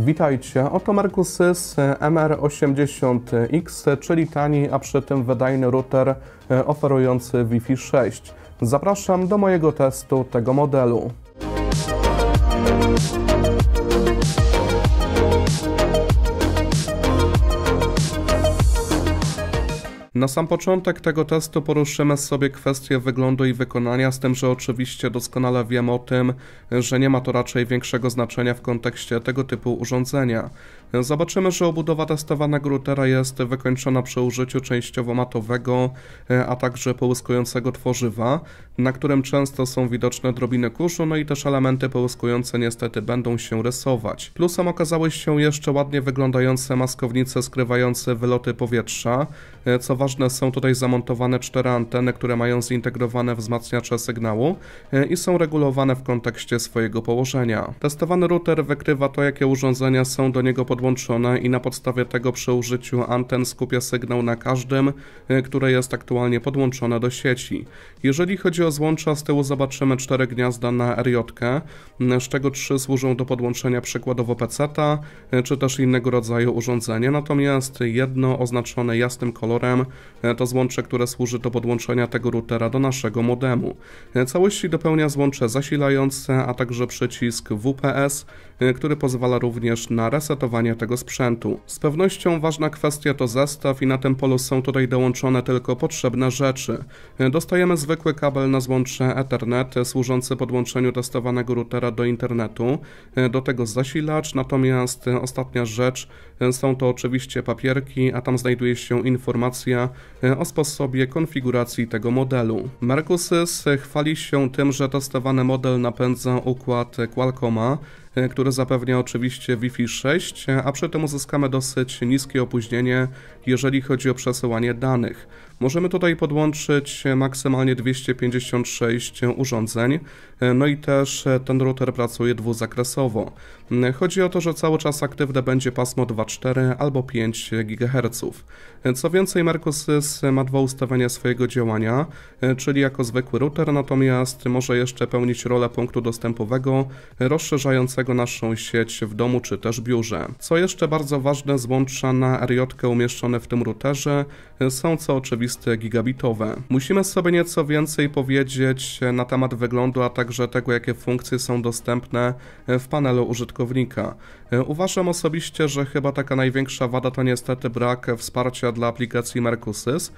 Witajcie, oto Markus z MR80X, czyli tani, a przy tym wydajny router e, oferujący Wi-Fi 6. Zapraszam do mojego testu tego modelu. Na sam początek tego testu poruszymy sobie kwestię wyglądu i wykonania, z tym, że oczywiście doskonale wiem o tym, że nie ma to raczej większego znaczenia w kontekście tego typu urządzenia. Zobaczymy, że obudowa testowanego routera jest wykończona przy użyciu częściowo matowego, a także połyskującego tworzywa, na którym często są widoczne drobiny kurzu, no i też elementy połyskujące niestety będą się rysować. Plusem okazały się jeszcze ładnie wyglądające maskownice skrywające wyloty powietrza, co ważne ważne, są tutaj zamontowane cztery anteny, które mają zintegrowane wzmacniacze sygnału e, i są regulowane w kontekście swojego położenia. Testowany router wykrywa to, jakie urządzenia są do niego podłączone i na podstawie tego przy użyciu anten skupia sygnał na każdym, e, które jest aktualnie podłączone do sieci. Jeżeli chodzi o złącza, z tyłu zobaczymy cztery gniazda na RJ, z czego trzy służą do podłączenia przykładowo pc e, czy też innego rodzaju urządzenia, natomiast jedno oznaczone jasnym kolorem E, to złącze, które służy do podłączenia tego routera do naszego modemu. E, Całości dopełnia złącze zasilające, a także przycisk WPS, e, który pozwala również na resetowanie tego sprzętu. Z pewnością ważna kwestia to zestaw i na tym polu są tutaj dołączone tylko potrzebne rzeczy. Dostajemy zwykły kabel na złącze Ethernet służący podłączeniu testowanego routera do internetu, do tego zasilacz, natomiast ostatnia rzecz są to oczywiście papierki, a tam znajduje się informacja E, o sposobie konfiguracji tego modelu. Marcusys chwali się tym, że testowany model napędza układ Qualcomma, E, które zapewnia oczywiście Wi-Fi 6, e, a przy tym uzyskamy dosyć niskie opóźnienie, jeżeli chodzi o przesyłanie danych. Możemy tutaj podłączyć e, maksymalnie 256 urządzeń, no i też ten router pracuje dwuzakresowo. Mm, chodzi o to, że cały czas aktywne będzie pasmo 2,4 albo 5 GHz. Co więcej, Mercosys ma dwa ustawienia swojego działania, czyli jako zwykły router, natomiast może jeszcze pełnić rolę punktu dostępowego, rozszerzającego tego naszą sieć w domu czy też biurze. Co jeszcze bardzo ważne, złącza na RJ umieszczone w tym routerze są co oczywiste gigabitowe. Musimy sobie nieco więcej powiedzieć na temat wyglądu, a także tego jakie funkcje są dostępne w panelu użytkownika. Uważam osobiście, że chyba taka największa wada to niestety brak wsparcia dla aplikacji Mercosys,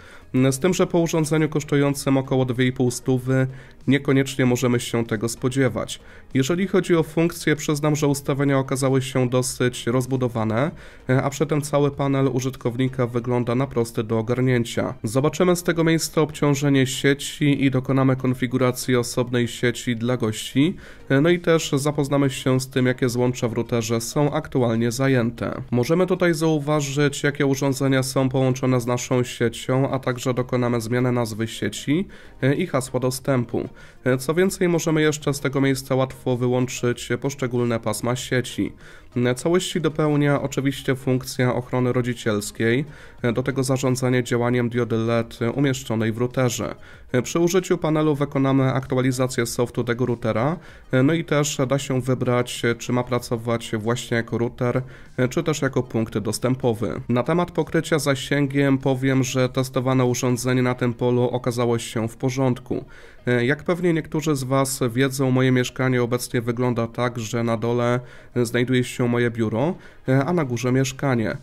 z tym, że po urządzeniu kosztującym około 2,5 stówy niekoniecznie możemy się tego spodziewać. Jeżeli chodzi o funkcje przez przyznam, że ustawienia okazały się dosyć rozbudowane, e, a przy tym cały panel użytkownika wygląda na prosty do ogarnięcia. Zobaczymy z tego miejsca obciążenie sieci i dokonamy konfiguracji osobnej sieci dla gości, e, no i też zapoznamy się z tym, jakie złącza w routerze są aktualnie zajęte. Możemy tutaj zauważyć, jakie urządzenia są połączone z naszą siecią, a także dokonamy zmiany nazwy sieci e, i hasła dostępu. Co więcej, możemy jeszcze z tego miejsca łatwo wyłączyć poszczególne pełne pasma sieci. Całości dopełnia oczywiście funkcja ochrony rodzicielskiej, do tego zarządzanie działaniem diody LED umieszczonej w routerze. Przy użyciu panelu wykonamy aktualizację softu tego routera, no i też da się wybrać, czy ma pracować właśnie jako router, czy też jako punkt dostępowy. Na temat pokrycia zasięgiem powiem, że testowane urządzenie na tym polu okazało się w porządku. Jak pewnie niektórzy z Was wiedzą, moje mieszkanie obecnie wygląda tak, że na dole znajduje się moje biuro, e, a na górze mieszkanie.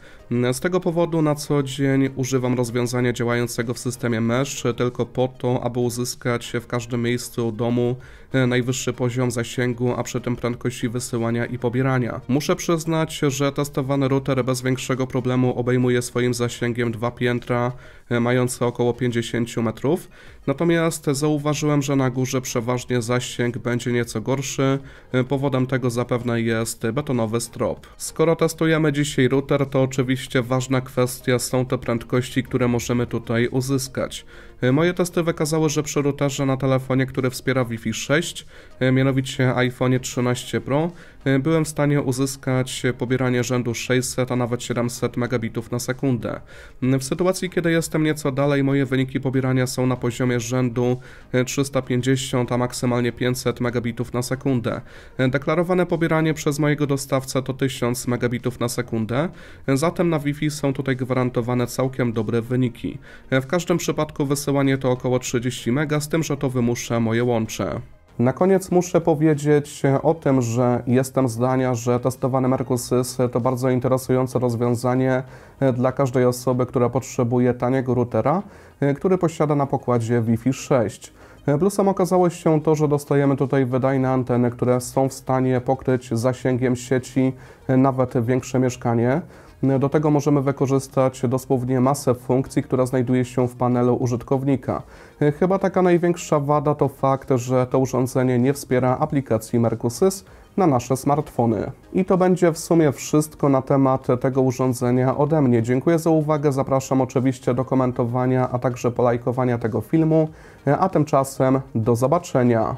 E, z tego powodu na co dzień używam rozwiązania działającego w systemie mesh e, tylko po to, aby uzyskać w każdym miejscu domu E, najwyższy poziom zasięgu, a przy tym prędkości wysyłania i pobierania. Muszę przyznać, że testowany router bez większego problemu obejmuje swoim zasięgiem dwa piętra e, mające około 50 metrów, natomiast zauważyłem, że na górze przeważnie zasięg będzie nieco gorszy, e, powodem tego zapewne jest betonowy strop. Skoro testujemy dzisiaj router, to oczywiście ważna kwestia są te prędkości, które możemy tutaj uzyskać. Moje testy wykazały, że przy routerze na telefonie, który wspiera Wi-Fi 6, 6, e, mianowicie iPhone 13 Pro, e, byłem w stanie uzyskać pobieranie rzędu 600, a nawet 700 megabitów na sekundę. Mm, w sytuacji, kiedy jestem nieco dalej, moje wyniki pobierania są na poziomie rzędu 350, e, a maksymalnie 500 megabitów na sekundę. Deklarowane pobieranie przez mojego dostawcę to 1000 megabitów na sekundę, zatem na Wi-Fi są tutaj gwarantowane całkiem dobre wyniki. W każdym przypadku wysyłanie to około 30 mega, z tym, że to wymusza moje łącze. Na koniec muszę powiedzieć o tym, że jestem zdania, że testowany Merkusys to bardzo interesujące rozwiązanie e, dla każdej osoby, która potrzebuje taniego routera, e, który posiada na pokładzie Wi-Fi 6. E, plusem okazało się to, że dostajemy tutaj wydajne anteny, które są w stanie pokryć zasięgiem sieci nawet większe mieszkanie. Do tego możemy wykorzystać dosłownie masę funkcji, która znajduje się w panelu użytkownika. Chyba taka największa wada to fakt, że to urządzenie nie wspiera aplikacji Mercosys, na nasze smartfony. I to będzie w sumie wszystko na temat tego urządzenia ode mnie. Dziękuję za uwagę, zapraszam oczywiście do komentowania, a także polajkowania tego filmu, a tymczasem do zobaczenia.